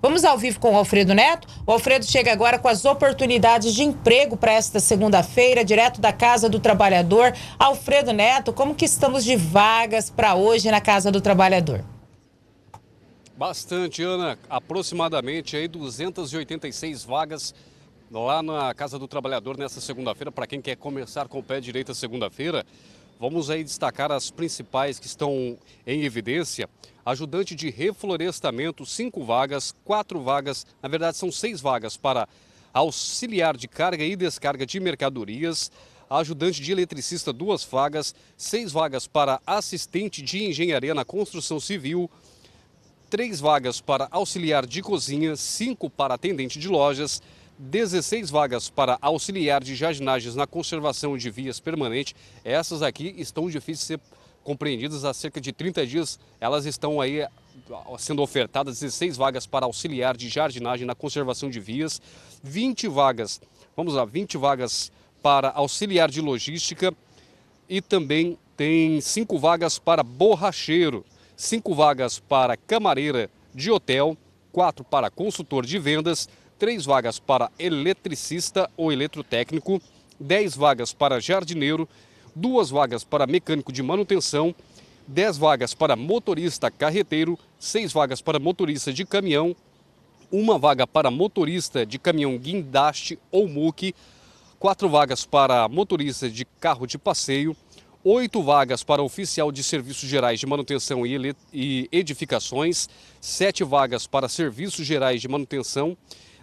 Vamos ao vivo com o Alfredo Neto. O Alfredo chega agora com as oportunidades de emprego para esta segunda-feira, direto da Casa do Trabalhador. Alfredo Neto, como que estamos de vagas para hoje na Casa do Trabalhador? Bastante, Ana. Aproximadamente aí 286 vagas lá na Casa do Trabalhador nesta segunda-feira para quem quer começar com o pé direito segunda-feira. Vamos aí destacar as principais que estão em evidência. Ajudante de reflorestamento, cinco vagas, quatro vagas, na verdade são seis vagas para auxiliar de carga e descarga de mercadorias, ajudante de eletricista, duas vagas, seis vagas para assistente de engenharia na construção civil, três vagas para auxiliar de cozinha, cinco para atendente de lojas, 16 vagas para auxiliar de jardinagens na conservação de vias permanente. Essas aqui estão difíceis de ser compreendidas há cerca de 30 dias. Elas estão aí sendo ofertadas 16 vagas para auxiliar de jardinagem na conservação de vias, 20 vagas, vamos lá, 20 vagas para auxiliar de logística e também tem 5 vagas para borracheiro, 5 vagas para camareira de hotel, 4 para consultor de vendas, três vagas para eletricista ou eletrotécnico, 10 vagas para jardineiro, duas vagas para mecânico de manutenção, 10 vagas para motorista carreteiro, seis vagas para motorista de caminhão, uma vaga para motorista de caminhão guindaste ou muque, quatro vagas para motorista de carro de passeio, oito vagas para oficial de serviços gerais de manutenção e edificações, sete vagas para serviços gerais de manutenção,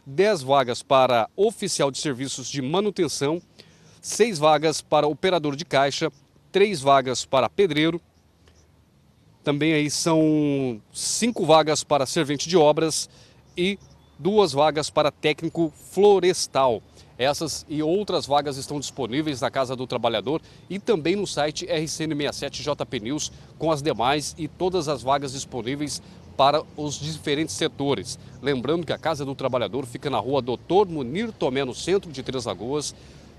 10 vagas para oficial de serviços de manutenção, 6 vagas para operador de caixa, 3 vagas para pedreiro. Também aí são 5 vagas para servente de obras e duas vagas para técnico florestal. Essas e outras vagas estão disponíveis na Casa do Trabalhador e também no site RCN67JP News, com as demais e todas as vagas disponíveis para os diferentes setores. Lembrando que a Casa do Trabalhador fica na rua Doutor Munir Tomé, no centro de Três Lagoas,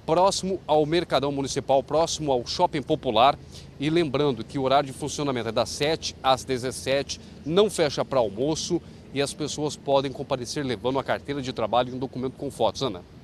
próximo ao Mercadão Municipal, próximo ao Shopping Popular. E lembrando que o horário de funcionamento é das 7 às 17, não fecha para almoço e as pessoas podem comparecer levando a carteira de trabalho e um documento com fotos. Ana.